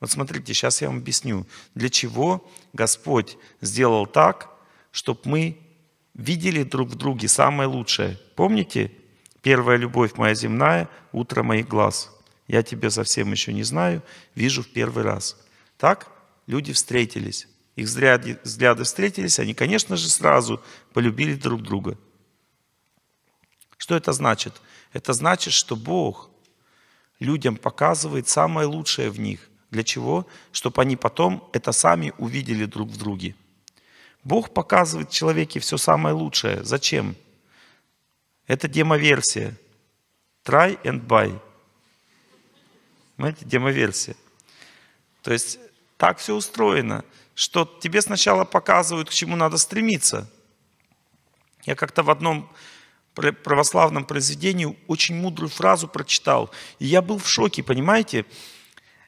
Вот смотрите, сейчас я вам объясню, для чего Господь сделал так, чтобы мы видели друг в друге самое лучшее. Помните? Первая любовь моя земная, утро моих глаз. Я тебя совсем еще не знаю, вижу в первый раз. Так люди встретились. Их взгляды, взгляды встретились, они, конечно же, сразу полюбили друг друга. Что это значит? Это значит, что Бог людям показывает самое лучшее в них. Для чего? Чтобы они потом это сами увидели друг в друге. Бог показывает человеке все самое лучшее. Зачем? Это демоверсия. Try and buy. Понимаете, демоверсия. То есть так все устроено, что тебе сначала показывают, к чему надо стремиться. Я как-то в одном православном произведении очень мудрую фразу прочитал, и я был в шоке, понимаете? Понимаете?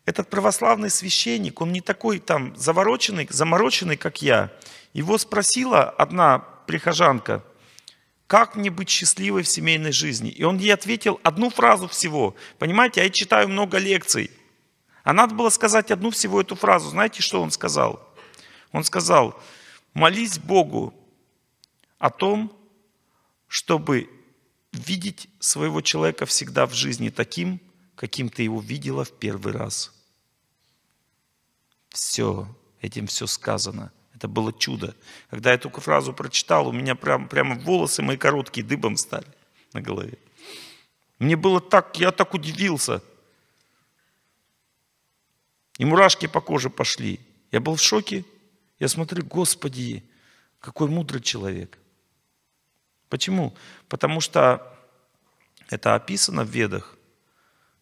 Этот православный священник, он не такой там завороченный, замороченный, как я. Его спросила одна прихожанка, как мне быть счастливой в семейной жизни? И он ей ответил одну фразу всего. Понимаете, я читаю много лекций. А надо было сказать одну всего эту фразу. Знаете, что он сказал? Он сказал, молись Богу о том, чтобы видеть своего человека всегда в жизни таким, каким ты его видела в первый раз. Все, этим все сказано. Это было чудо. Когда я эту фразу прочитал, у меня прям, прямо волосы мои короткие дыбом стали на голове. Мне было так, я так удивился. И мурашки по коже пошли. Я был в шоке. Я смотрю, Господи, какой мудрый человек. Почему? Потому что это описано в ведах,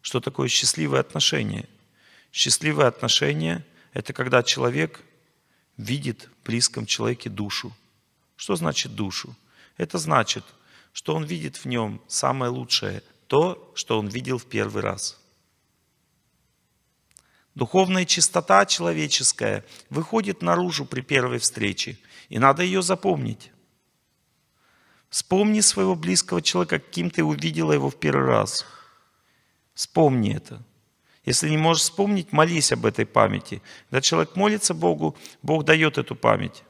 что такое счастливые отношения. Счастливые отношения это когда человек видит в близком человеке душу. Что значит душу? Это значит, что он видит в нем самое лучшее, то, что он видел в первый раз. Духовная чистота человеческая выходит наружу при первой встрече, и надо ее запомнить. Вспомни своего близкого человека, каким ты увидела его в первый раз. Вспомни это. Если не можешь вспомнить, молись об этой памяти. Когда человек молится Богу, Бог дает эту память.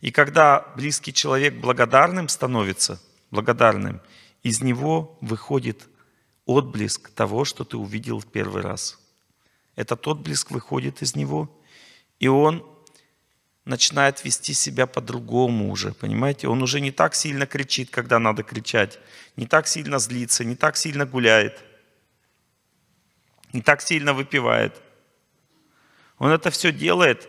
И когда близкий человек благодарным становится, благодарным, из него выходит отблеск того, что ты увидел в первый раз. Этот отблеск выходит из него, и он начинает вести себя по-другому уже, понимаете? Он уже не так сильно кричит, когда надо кричать, не так сильно злится, не так сильно гуляет – не так сильно выпивает. Он это все делает,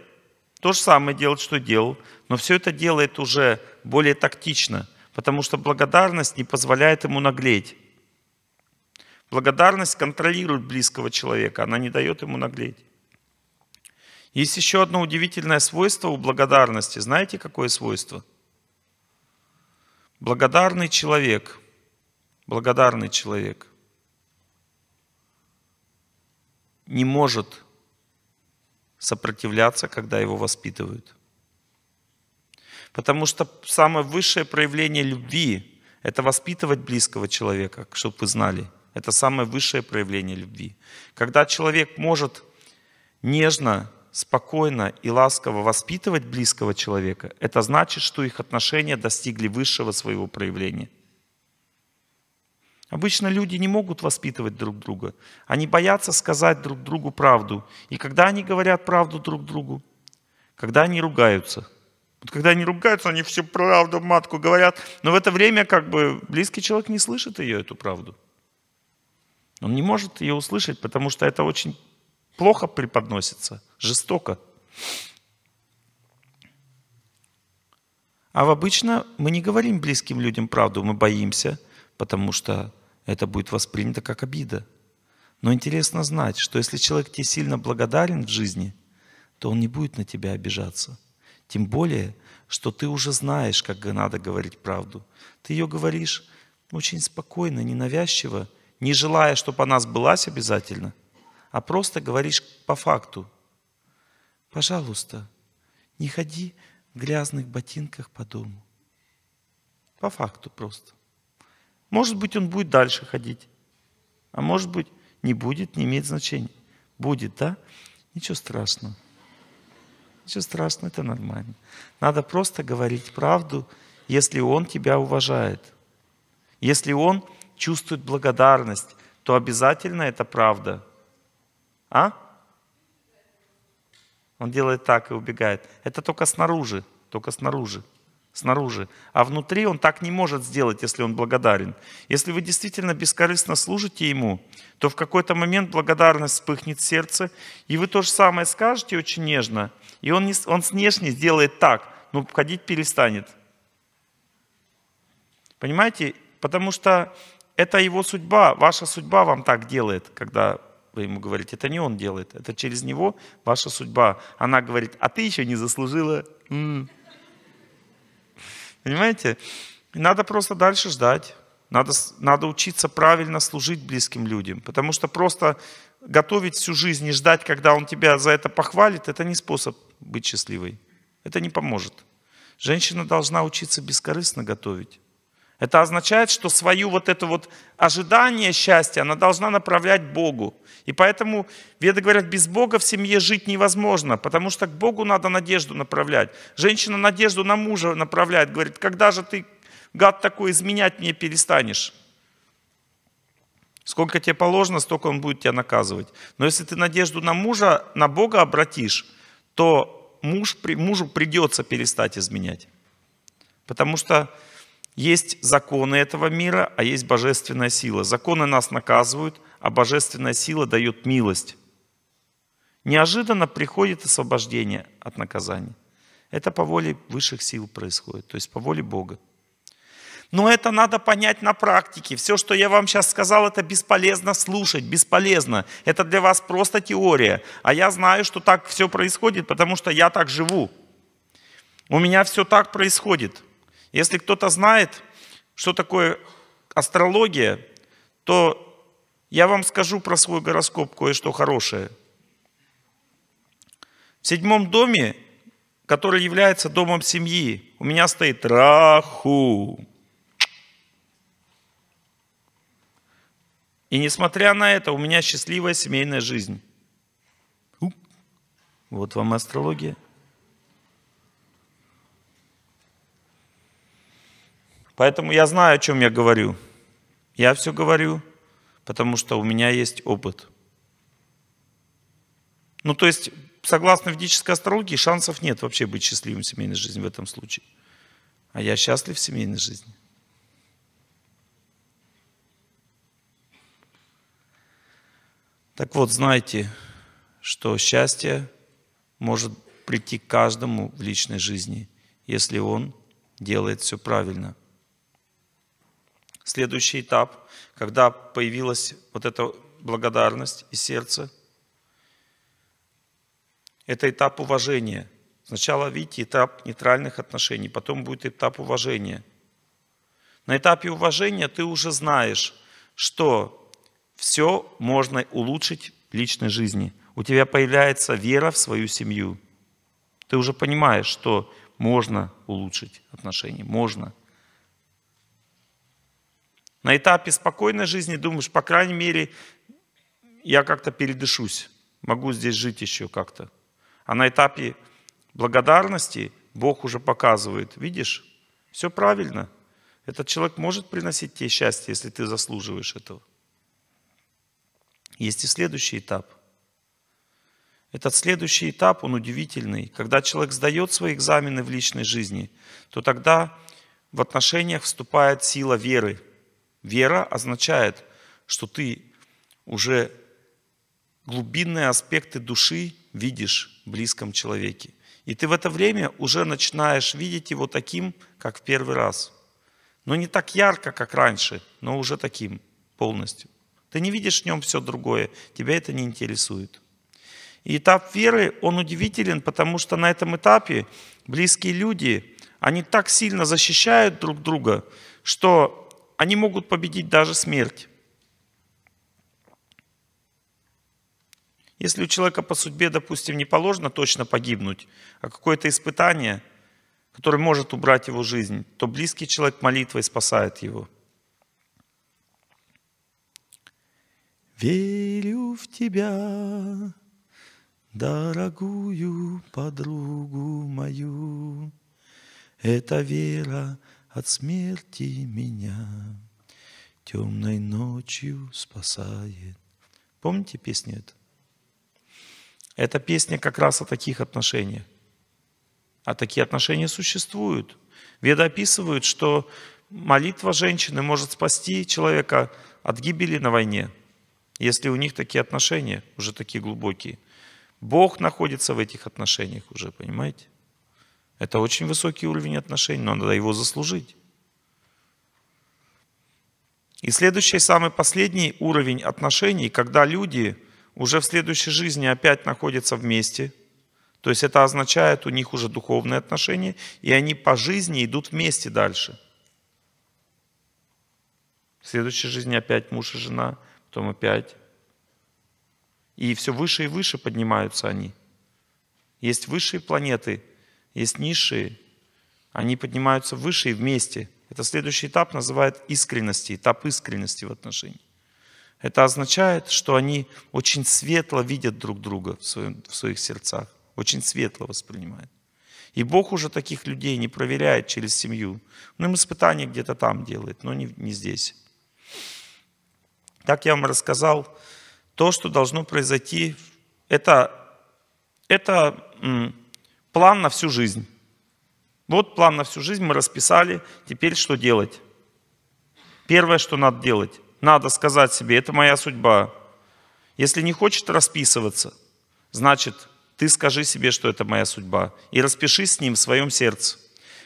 то же самое делает, что делал, но все это делает уже более тактично, потому что благодарность не позволяет ему наглеть. Благодарность контролирует близкого человека, она не дает ему наглеть. Есть еще одно удивительное свойство у благодарности. Знаете, какое свойство? Благодарный человек, благодарный человек не может сопротивляться, когда его воспитывают. Потому что самое высшее проявление любви – это воспитывать близкого человека, чтобы вы знали. Это самое высшее проявление любви. Когда человек может нежно, спокойно и ласково воспитывать близкого человека, это значит, что их отношения достигли высшего своего проявления – Обычно люди не могут воспитывать друг друга. Они боятся сказать друг другу правду. И когда они говорят правду друг другу, когда они ругаются, вот когда они ругаются, они всю правду матку говорят, но в это время как бы близкий человек не слышит ее, эту правду. Он не может ее услышать, потому что это очень плохо преподносится, жестоко. А обычно мы не говорим близким людям правду, мы боимся, потому что это будет воспринято как обида. Но интересно знать, что если человек тебе сильно благодарен в жизни, то он не будет на тебя обижаться. Тем более, что ты уже знаешь, как надо говорить правду. Ты ее говоришь очень спокойно, ненавязчиво, не желая, чтобы она сбылась обязательно, а просто говоришь по факту. Пожалуйста, не ходи в грязных ботинках по дому. По факту просто. Может быть, он будет дальше ходить. А может быть, не будет, не имеет значения. Будет, да? Ничего страшного. Ничего страшного, это нормально. Надо просто говорить правду, если он тебя уважает. Если он чувствует благодарность, то обязательно это правда. А? Он делает так и убегает. Это только снаружи, только снаружи снаружи, а внутри он так не может сделать, если он благодарен. Если вы действительно бескорыстно служите ему, то в какой-то момент благодарность вспыхнет в сердце, и вы то же самое скажете очень нежно, и он, не, он внешне сделает так, но ходить перестанет. Понимаете? Потому что это его судьба, ваша судьба вам так делает, когда вы ему говорите, это не он делает, это через него ваша судьба. Она говорит, а ты еще не заслужила. М -м -м. Понимаете? Надо просто дальше ждать. Надо, надо учиться правильно служить близким людям. Потому что просто готовить всю жизнь и ждать, когда он тебя за это похвалит, это не способ быть счастливой. Это не поможет. Женщина должна учиться бескорыстно готовить. Это означает, что свою вот это вот ожидание счастья, она должна направлять Богу. И поэтому веды говорят, без Бога в семье жить невозможно, потому что к Богу надо надежду направлять. Женщина надежду на мужа направляет, говорит, когда же ты, гад такой, изменять мне перестанешь? Сколько тебе положено, столько он будет тебя наказывать. Но если ты надежду на мужа, на Бога обратишь, то муж, мужу придется перестать изменять. Потому что есть законы этого мира, а есть божественная сила. Законы нас наказывают, а божественная сила дает милость. Неожиданно приходит освобождение от наказания. Это по воле высших сил происходит, то есть по воле Бога. Но это надо понять на практике. Все, что я вам сейчас сказал, это бесполезно слушать, бесполезно. Это для вас просто теория. А я знаю, что так все происходит, потому что я так живу. У меня все так происходит. Если кто-то знает, что такое астрология, то я вам скажу про свой гороскоп кое-что хорошее. В седьмом доме, который является домом семьи, у меня стоит Раху. И несмотря на это, у меня счастливая семейная жизнь. Вот вам астрология. Поэтому я знаю, о чем я говорю. Я все говорю, потому что у меня есть опыт. Ну, то есть, согласно ведической астрологии, шансов нет вообще быть счастливым в семейной жизни в этом случае. А я счастлив в семейной жизни. Так вот, знайте, что счастье может прийти к каждому в личной жизни, если он делает все правильно – следующий этап, когда появилась вот эта благодарность из сердца. Это этап уважения. Сначала, видите, этап нейтральных отношений, потом будет этап уважения. На этапе уважения ты уже знаешь, что все можно улучшить в личной жизни. У тебя появляется вера в свою семью. Ты уже понимаешь, что можно улучшить отношения, можно. На этапе спокойной жизни думаешь, по крайней мере, я как-то передышусь, могу здесь жить еще как-то. А на этапе благодарности Бог уже показывает, видишь, все правильно. Этот человек может приносить тебе счастье, если ты заслуживаешь этого. Есть и следующий этап. Этот следующий этап, он удивительный. Когда человек сдает свои экзамены в личной жизни, то тогда в отношениях вступает сила веры. Вера означает, что ты уже глубинные аспекты души видишь в близком человеке. И ты в это время уже начинаешь видеть его таким, как в первый раз. Но не так ярко, как раньше, но уже таким полностью. Ты не видишь в нем все другое, тебя это не интересует. И этап веры, он удивителен, потому что на этом этапе близкие люди, они так сильно защищают друг друга, что они могут победить даже смерть. Если у человека по судьбе, допустим, не положено точно погибнуть, а какое-то испытание, которое может убрать его жизнь, то близкий человек молитвой спасает его. Верю в тебя, дорогую подругу мою. Эта вера — от смерти меня, темной ночью спасает. Помните песню эту? Эта песня как раз о таких отношениях. А такие отношения существуют. Веда описывают, что молитва женщины может спасти человека от гибели на войне, если у них такие отношения, уже такие глубокие. Бог находится в этих отношениях уже, понимаете? Это очень высокий уровень отношений, но надо его заслужить. И следующий, самый последний уровень отношений, когда люди уже в следующей жизни опять находятся вместе. То есть это означает, у них уже духовные отношения, и они по жизни идут вместе дальше. В следующей жизни опять муж и жена, потом опять. И все выше и выше поднимаются они. Есть высшие планеты – есть низшие, они поднимаются выше и вместе. Это следующий этап называют искренности, этап искренности в отношении. Это означает, что они очень светло видят друг друга в, своем, в своих сердцах, очень светло воспринимают. И Бог уже таких людей не проверяет через семью. Ну, им испытания где-то там делает, но не, не здесь. Так я вам рассказал, то, что должно произойти, это, это план на всю жизнь. Вот план на всю жизнь мы расписали. Теперь что делать? Первое, что надо делать, надо сказать себе, это моя судьба. Если не хочет расписываться, значит, ты скажи себе, что это моя судьба. И распиши с ним в своем сердце.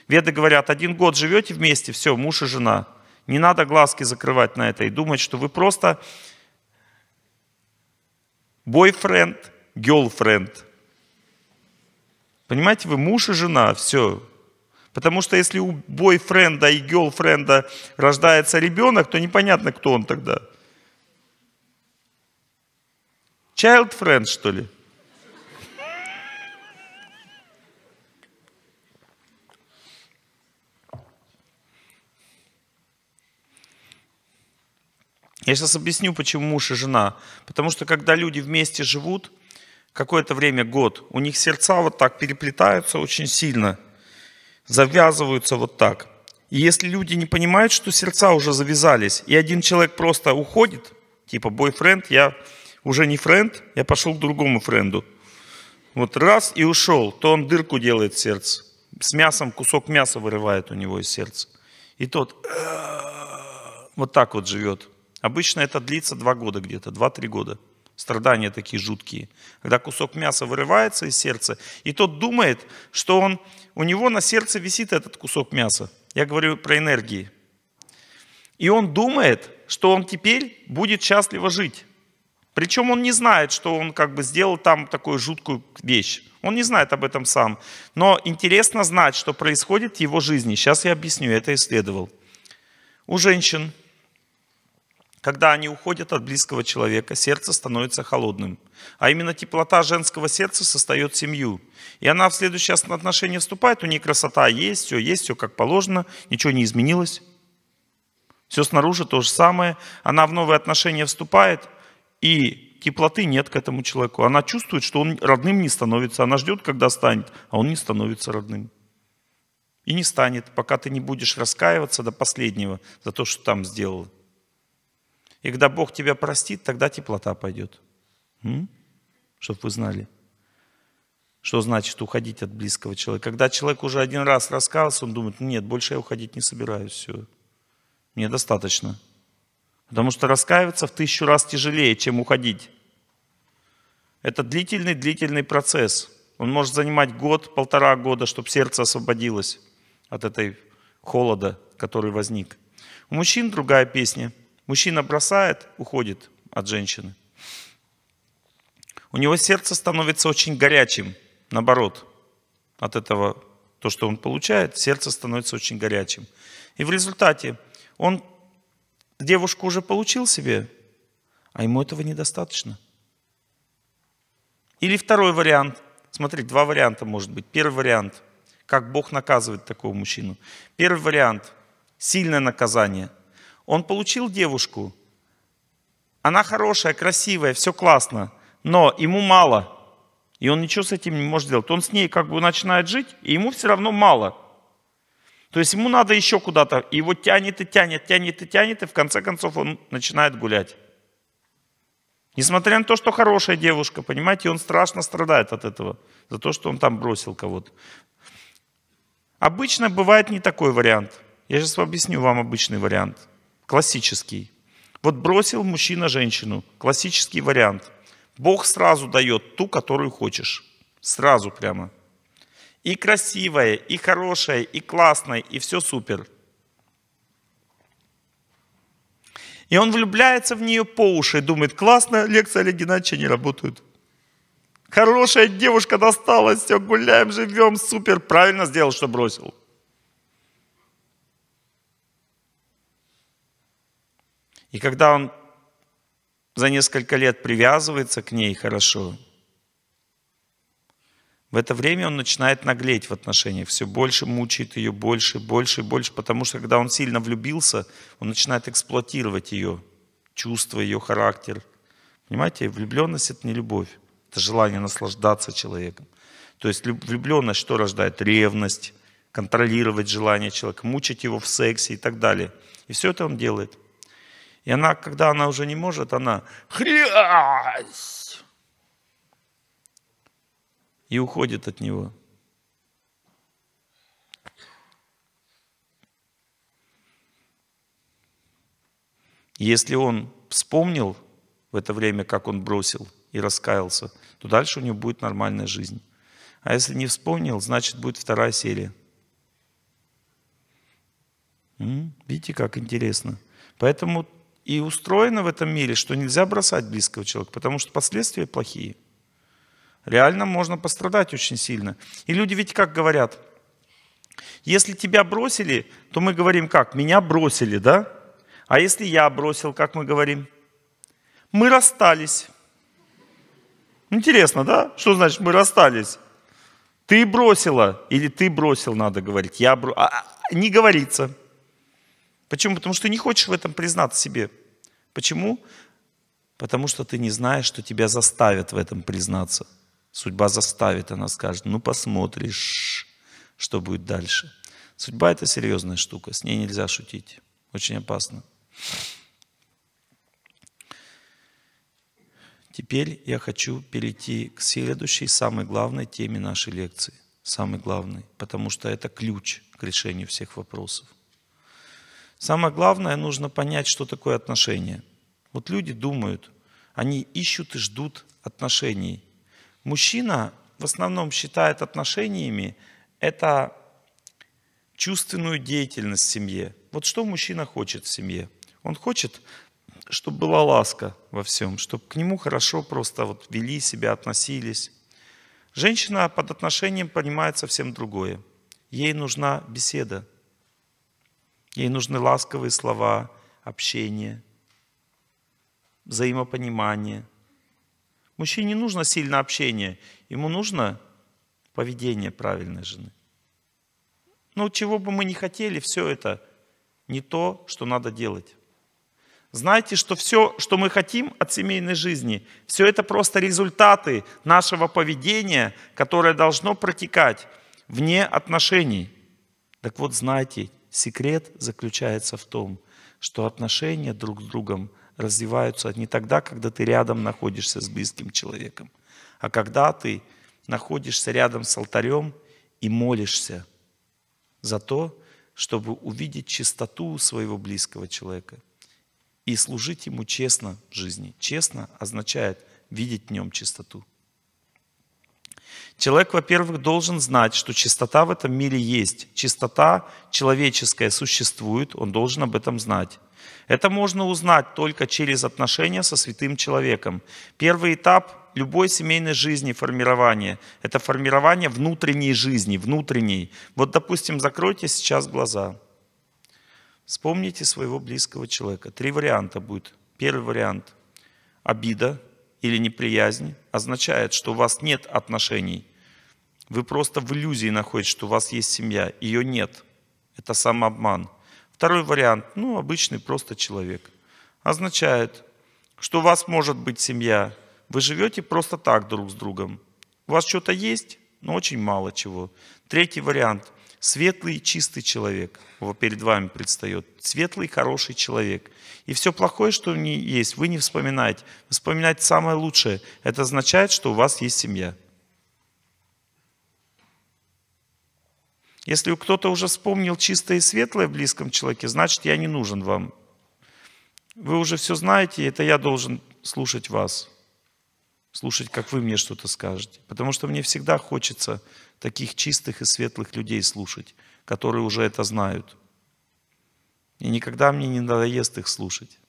Веды говорят, один год живете вместе, все, муж и жена. Не надо глазки закрывать на это и думать, что вы просто бойфренд, girlfriend – Понимаете, вы муж и жена, все. Потому что если у бойфренда и гелфренда рождается ребенок, то непонятно, кто он тогда. Child friend, что ли? Я сейчас объясню, почему муж и жена. Потому что когда люди вместе живут, какое-то время, год, у них сердца вот так переплетаются очень сильно, завязываются вот так. И если люди не понимают, что сердца уже завязались, и один человек просто уходит, типа бойфренд, я уже не френд, я пошел к другому френду. Вот раз и ушел, то он дырку делает в сердце. С мясом, кусок мяса вырывает у него из сердца. И тот вот так вот живет. Обычно это длится два года где-то, два-три года страдания такие жуткие, когда кусок мяса вырывается из сердца, и тот думает, что он, у него на сердце висит этот кусок мяса. Я говорю про энергии. И он думает, что он теперь будет счастливо жить. Причем он не знает, что он как бы сделал там такую жуткую вещь. Он не знает об этом сам. Но интересно знать, что происходит в его жизни. Сейчас я объясню, я это исследовал. У женщин когда они уходят от близкого человека, сердце становится холодным. А именно теплота женского сердца создает семью. И она в следующее отношение вступает, у нее красота есть, все есть, все как положено, ничего не изменилось. Все снаружи то же самое. Она в новые отношения вступает, и теплоты нет к этому человеку. Она чувствует, что он родным не становится. Она ждет, когда станет, а он не становится родным. И не станет, пока ты не будешь раскаиваться до последнего за то, что там сделал. И когда Бог тебя простит, тогда теплота пойдет. Чтобы вы знали. Что значит уходить от близкого человека? Когда человек уже один раз раскался, он думает, нет, больше я уходить не собираюсь, все. Мне достаточно. Потому что раскаиваться в тысячу раз тяжелее, чем уходить. Это длительный-длительный процесс. Он может занимать год, полтора года, чтобы сердце освободилось от этой холода, который возник. У мужчин другая песня – Мужчина бросает, уходит от женщины. У него сердце становится очень горячим, наоборот, от этого, то, что он получает, сердце становится очень горячим. И в результате он девушку уже получил себе, а ему этого недостаточно. Или второй вариант. Смотри, два варианта может быть. Первый вариант, как Бог наказывает такого мужчину. Первый вариант – сильное наказание – он получил девушку. Она хорошая, красивая, все классно, но ему мало. И он ничего с этим не может сделать. Он с ней как бы начинает жить, и ему все равно мало. То есть ему надо еще куда-то. и Его тянет и тянет, тянет и тянет, и в конце концов он начинает гулять. Несмотря на то, что хорошая девушка, понимаете, он страшно страдает от этого, за то, что он там бросил кого-то. Обычно бывает не такой вариант. Я сейчас объясню вам обычный вариант. Классический. Вот бросил мужчина женщину. Классический вариант. Бог сразу дает ту, которую хочешь. Сразу прямо. И красивая, и хорошая, и классная, и все супер. И он влюбляется в нее по уши и думает, классно, лекция Олега Геннадьевича не работают. Хорошая девушка досталась, все, гуляем, живем, супер. Правильно сделал, что бросил. И когда он за несколько лет привязывается к ней хорошо, в это время он начинает наглеть в отношениях, все больше мучает ее, больше, больше, больше, потому что когда он сильно влюбился, он начинает эксплуатировать ее чувства, ее характер. Понимаете, влюбленность – это не любовь, это желание наслаждаться человеком. То есть влюбленность что рождает? Ревность, контролировать желание человека, мучить его в сексе и так далее. И все это он делает. И она, когда она уже не может, она хрясь! И уходит от него. Если он вспомнил в это время, как он бросил и раскаялся, то дальше у него будет нормальная жизнь. А если не вспомнил, значит будет вторая серия. Видите, как интересно. Поэтому и устроено в этом мире, что нельзя бросать близкого человека, потому что последствия плохие. Реально можно пострадать очень сильно. И люди ведь как говорят, если тебя бросили, то мы говорим как? Меня бросили, да? А если я бросил, как мы говорим? Мы расстались. Интересно, да? Что значит мы расстались? Ты бросила или ты бросил, надо говорить. Я бро... а, а не говорится. Почему? Потому что не хочешь в этом признаться себе. Почему? Потому что ты не знаешь, что тебя заставят в этом признаться. Судьба заставит, она скажет, ну посмотришь, что будет дальше. Судьба – это серьезная штука, с ней нельзя шутить, очень опасно. Теперь я хочу перейти к следующей, самой главной теме нашей лекции. Самой главной, потому что это ключ к решению всех вопросов. Самое главное, нужно понять, что такое отношения. Вот люди думают, они ищут и ждут отношений. Мужчина в основном считает отношениями это чувственную деятельность в семье. Вот что мужчина хочет в семье? Он хочет, чтобы была ласка во всем, чтобы к нему хорошо просто вот вели себя, относились. Женщина под отношением понимает совсем другое. Ей нужна беседа, Ей нужны ласковые слова, общение, взаимопонимание. Мужчине нужно сильно общение, ему нужно поведение правильной жены. Но ну, чего бы мы ни хотели, все это не то, что надо делать. Знаете, что все, что мы хотим от семейной жизни, все это просто результаты нашего поведения, которое должно протекать вне отношений. Так вот, знайте, Секрет заключается в том, что отношения друг с другом развиваются не тогда, когда ты рядом находишься с близким человеком, а когда ты находишься рядом с алтарем и молишься за то, чтобы увидеть чистоту своего близкого человека и служить ему честно в жизни. Честно означает видеть в нем чистоту. Человек, во-первых, должен знать, что чистота в этом мире есть. Чистота человеческая существует, он должен об этом знать. Это можно узнать только через отношения со святым человеком. Первый этап любой семейной жизни формирования – это формирование внутренней жизни, внутренней. Вот, допустим, закройте сейчас глаза. Вспомните своего близкого человека. Три варианта будет. Первый вариант – обида – или неприязнь означает, что у вас нет отношений. Вы просто в иллюзии находитесь, что у вас есть семья. Ее нет. Это самообман. Второй вариант, ну, обычный просто человек. Означает, что у вас может быть семья. Вы живете просто так друг с другом. У вас что-то есть, но очень мало чего. Третий вариант. Светлый и чистый человек вот перед вами предстает. Светлый, хороший человек. И все плохое, что у нее есть, вы не вспоминаете. Вспоминать самое лучшее. Это означает, что у вас есть семья. Если кто-то уже вспомнил чистое и светлое в близком человеке, значит, я не нужен вам. Вы уже все знаете, это я должен слушать вас. Слушать, как вы мне что-то скажете. Потому что мне всегда хочется таких чистых и светлых людей слушать, которые уже это знают. И никогда мне не надоест их слушать.